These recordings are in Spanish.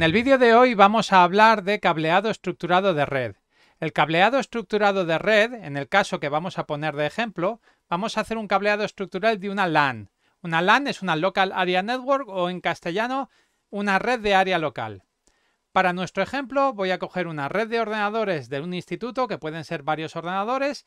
En el vídeo de hoy vamos a hablar de cableado estructurado de red. El cableado estructurado de red, en el caso que vamos a poner de ejemplo, vamos a hacer un cableado estructural de una LAN. Una LAN es una Local Area Network o en castellano una red de área local. Para nuestro ejemplo voy a coger una red de ordenadores de un instituto, que pueden ser varios ordenadores.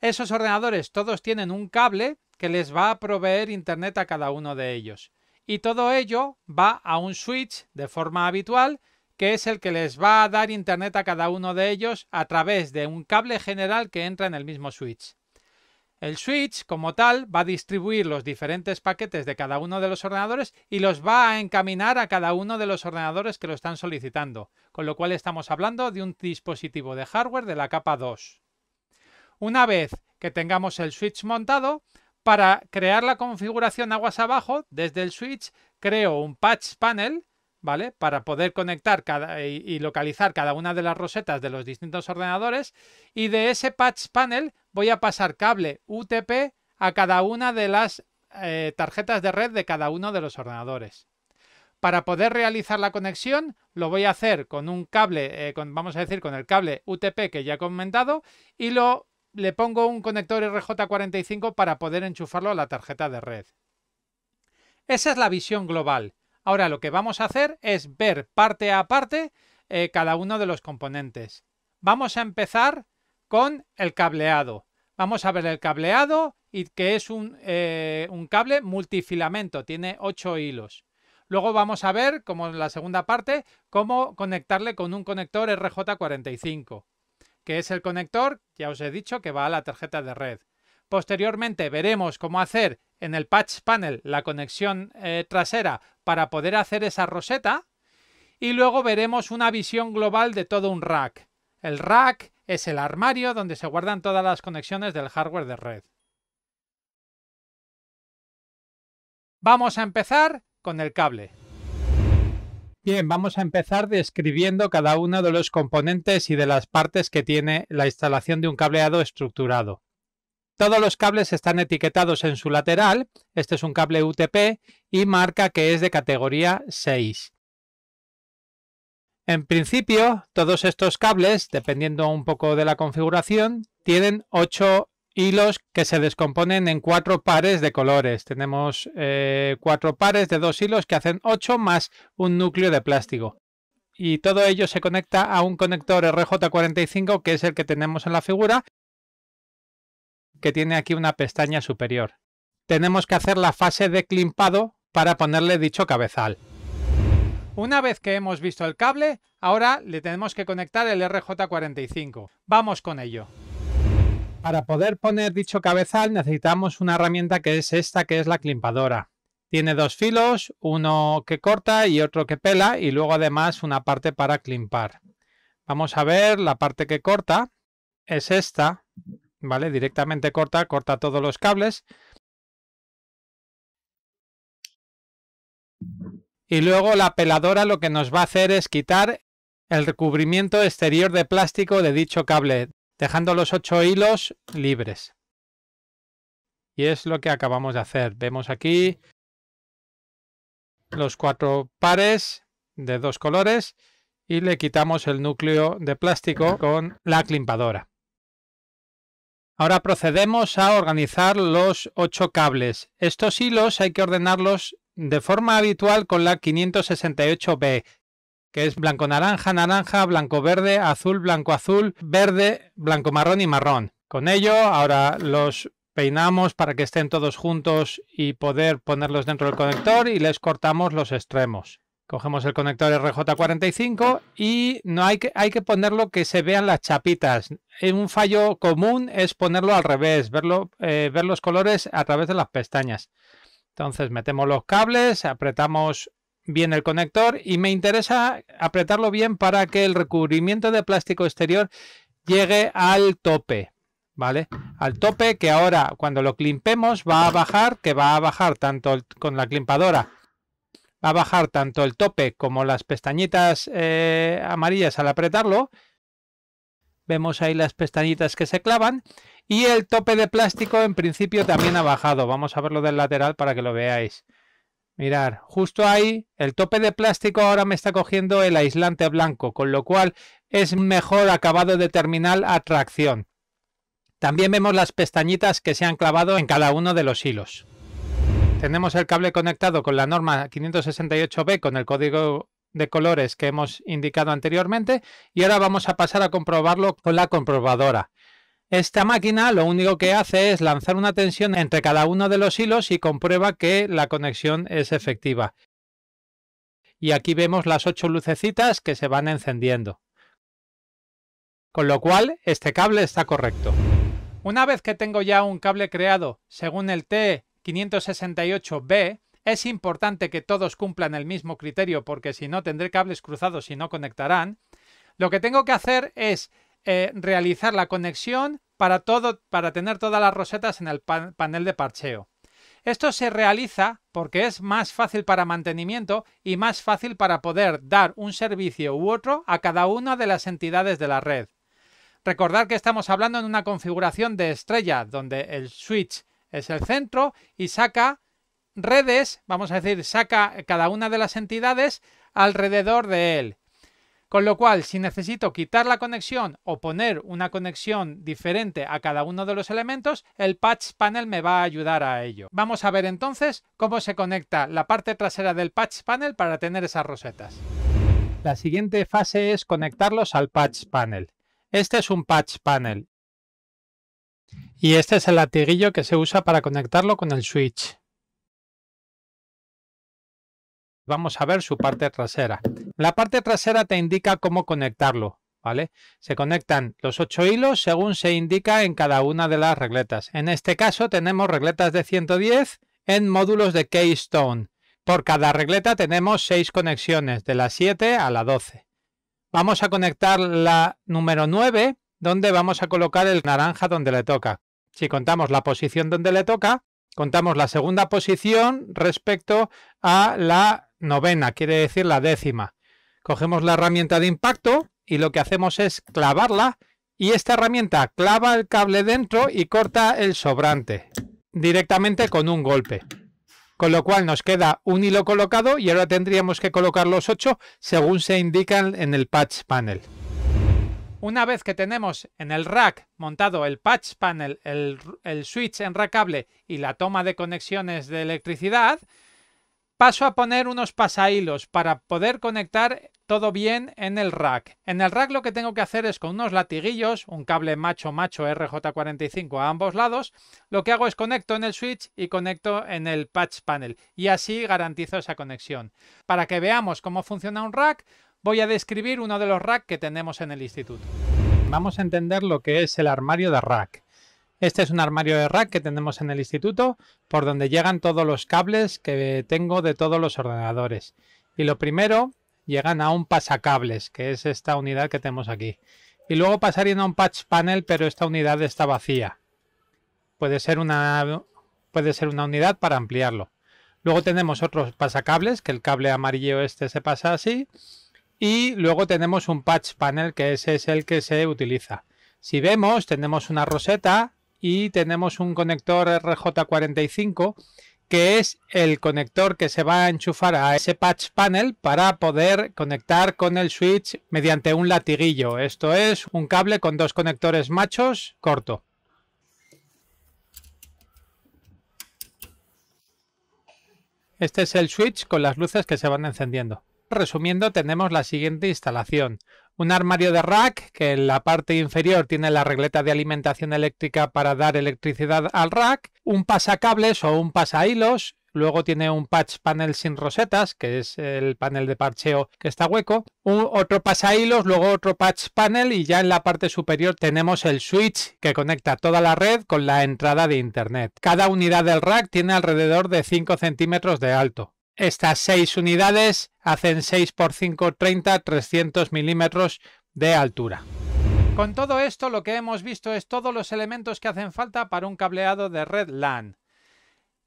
Esos ordenadores todos tienen un cable que les va a proveer internet a cada uno de ellos y todo ello va a un switch de forma habitual que es el que les va a dar internet a cada uno de ellos a través de un cable general que entra en el mismo switch. El switch, como tal, va a distribuir los diferentes paquetes de cada uno de los ordenadores y los va a encaminar a cada uno de los ordenadores que lo están solicitando, con lo cual estamos hablando de un dispositivo de hardware de la capa 2. Una vez que tengamos el switch montado, para crear la configuración aguas abajo, desde el switch creo un patch panel, ¿vale? Para poder conectar y, localizar cada una de las rosetas de los distintos ordenadores y de ese patch panel voy a pasar cable UTP a cada una de las eh, tarjetas de red de cada uno de los ordenadores. Para poder realizar la conexión lo voy a hacer con un cable, eh, vamos a decir con el cable UTP que ya he comentado y lo le pongo un conector RJ45 para poder enchufarlo a la tarjeta de red. Esa es la visión global. Ahora lo que vamos a hacer es ver parte a parte eh, cada uno de los componentes. Vamos a empezar con el cableado. Vamos a ver el cableado y que es un, eh, un cable multifilamento, tiene 8 hilos. Luego vamos a ver, como en la segunda parte, cómo conectarle con un conector RJ45 que es el conector, ya os he dicho, que va a la tarjeta de red. Posteriormente veremos cómo hacer en el patch panel la conexión eh, trasera para poder hacer esa roseta y luego veremos una visión global de todo un rack. El rack es el armario donde se guardan todas las conexiones del hardware de red. Vamos a empezar con el cable. Bien, vamos a empezar describiendo cada uno de los componentes y de las partes que tiene la instalación de un cableado estructurado. Todos los cables están etiquetados en su lateral, este es un cable UTP y marca que es de categoría 6. En principio, todos estos cables, dependiendo un poco de la configuración, tienen 8 hilos que se descomponen en cuatro pares de colores. Tenemos eh, cuatro pares de dos hilos que hacen ocho más un núcleo de plástico. Y todo ello se conecta a un conector RJ45 que es el que tenemos en la figura que tiene aquí una pestaña superior. Tenemos que hacer la fase de climpado para ponerle dicho cabezal. Una vez que hemos visto el cable, ahora le tenemos que conectar el RJ45. Vamos con ello. Para poder poner dicho cabezal necesitamos una herramienta que es esta, que es la climpadora. Tiene dos filos, uno que corta y otro que pela y luego además una parte para climpar. Vamos a ver, la parte que corta es esta, ¿vale? Directamente corta, corta todos los cables. Y luego la peladora lo que nos va a hacer es quitar el recubrimiento exterior de plástico de dicho cable, dejando los ocho hilos libres. Y es lo que acabamos de hacer. Vemos aquí los cuatro pares de dos colores y le quitamos el núcleo de plástico con la climpadora. Ahora procedemos a organizar los ocho cables. Estos hilos hay que ordenarlos de forma habitual con la 568B, que es blanco naranja, naranja, blanco verde, azul, blanco azul, verde, blanco marrón y marrón. Con ello, ahora los peinamos para que estén todos juntos y poder ponerlos dentro del conector y les cortamos los extremos. Cogemos el conector RJ45 y no hay que, hay que ponerlo que se vean las chapitas. Eh, un fallo común es ponerlo al revés, verlo, eh, ver los colores a través de las pestañas. Entonces metemos los cables, apretamos bien el conector y me interesa apretarlo bien para que el recubrimiento de plástico exterior llegue al tope, ¿vale? Al tope que ahora cuando lo climpemos va a bajar, que va a bajar tanto con la climpadora, va a bajar tanto el tope como las pestañitas eh, amarillas al apretarlo. Vemos ahí las pestañitas que se clavan y el tope de plástico en principio también ha bajado. Vamos a verlo del lateral para que lo veáis. Mirar, justo ahí el tope de plástico ahora me está cogiendo el aislante blanco, con lo cual es mejor acabado de terminal a tracción. También vemos las pestañitas que se han clavado en cada uno de los hilos. Tenemos el cable conectado con la norma 568B con el código de colores que hemos indicado anteriormente y ahora vamos a pasar a comprobarlo con la comprobadora. Esta máquina lo único que hace es lanzar una tensión entre cada uno de los hilos y comprueba que la conexión es efectiva. Y aquí vemos las ocho lucecitas que se van encendiendo. Con lo cual, este cable está correcto. Una vez que tengo ya un cable creado según el t 568 b es importante que todos cumplan el mismo criterio porque si no tendré cables cruzados y no conectarán. Lo que tengo que hacer es eh, realizar la conexión para, todo, para tener todas las rosetas en el panel de parcheo. Esto se realiza porque es más fácil para mantenimiento y más fácil para poder dar un servicio u otro a cada una de las entidades de la red. Recordar que estamos hablando en una configuración de estrella, donde el switch es el centro y saca redes, vamos a decir, saca cada una de las entidades alrededor de él. Con lo cual, si necesito quitar la conexión o poner una conexión diferente a cada uno de los elementos, el Patch Panel me va a ayudar a ello. Vamos a ver entonces cómo se conecta la parte trasera del Patch Panel para tener esas rosetas. La siguiente fase es conectarlos al Patch Panel. Este es un Patch Panel. Y este es el latiguillo que se usa para conectarlo con el switch. Vamos a ver su parte trasera. La parte trasera te indica cómo conectarlo, ¿vale? Se conectan los ocho hilos según se indica en cada una de las regletas. En este caso tenemos regletas de 110 en módulos de Keystone. Por cada regleta tenemos seis conexiones, de la 7 a la 12. Vamos a conectar la número 9, donde vamos a colocar el naranja donde le toca. Si contamos la posición donde le toca, contamos la segunda posición respecto a la novena, quiere decir la décima. Cogemos la herramienta de impacto y lo que hacemos es clavarla y esta herramienta clava el cable dentro y corta el sobrante directamente con un golpe. Con lo cual nos queda un hilo colocado y ahora tendríamos que colocar los 8 según se indican en el patch panel. Una vez que tenemos en el rack montado el patch panel, el, switch en rackable y la toma de conexiones de electricidad, paso a poner unos pasahilos para poder conectar todo bien en el rack. En el rack lo que tengo que hacer es con unos latiguillos, un cable macho-macho RJ45 a ambos lados, lo que hago es conecto en el switch y conecto en el patch panel y así garantizo esa conexión. Para que veamos cómo funciona un rack, voy a describir uno de los racks que tenemos en el instituto. Vamos a entender lo que es el armario de rack. Este es un armario de rack que tenemos en el instituto por donde llegan todos los cables que tengo de todos los ordenadores. Y lo primero, llegan a un pasacables, que es esta unidad que tenemos aquí. Y luego pasarían a un patch panel, pero esta unidad está vacía. Puede ser una, puede ser una unidad para ampliarlo. Luego tenemos otros pasacables, que el cable amarillo este se pasa así. Y luego tenemos un patch panel, que ese es el que se utiliza. Si vemos, tenemos una roseta y tenemos un conector RJ45 que es el conector que se va a enchufar a ese patch panel para poder conectar con el switch mediante un latiguillo. Esto es un cable con dos conectores machos corto. Este es el switch con las luces que se van encendiendo. Resumiendo, tenemos la siguiente instalación un armario de rack que en la parte inferior tiene la regleta de alimentación eléctrica para dar electricidad al rack, un pasacables o un pasahilos, Luego tiene un patch panel sin rosetas, que es el panel de parcheo que está hueco. Un, otro pasahilos, luego otro patch panel y ya en la parte superior tenemos el switch que conecta toda la red con la entrada de internet. Cada unidad del rack tiene alrededor de 5 centímetros de alto. Estas seis unidades hacen 6 por 5, 30, 300 milímetros de altura. Con todo esto lo que hemos visto es todos los elementos que hacen falta para un cableado de red LAN.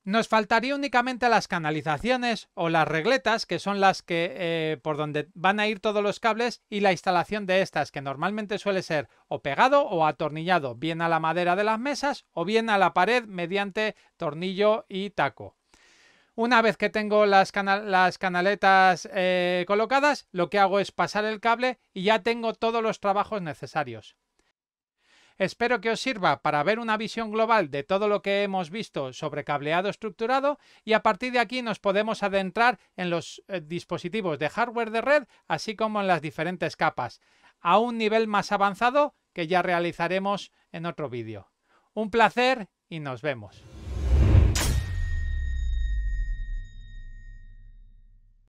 Nos faltaría únicamente las canalizaciones o las regletas, que son las que eh, por donde van a ir todos los cables, y la instalación de estas, que normalmente suele ser o pegado o atornillado, bien a la madera de las mesas o bien a la pared mediante tornillo y taco. Una vez que tengo las, canaletas eh, colocadas, lo que hago es pasar el cable y ya tengo todos los trabajos necesarios. Espero que os sirva para ver una visión global de todo lo que hemos visto sobre cableado estructurado y a partir de aquí nos podemos adentrar en los eh, dispositivos de hardware de red, así como en las diferentes capas, a un nivel más avanzado que ya realizaremos en otro vídeo. Un placer y nos vemos.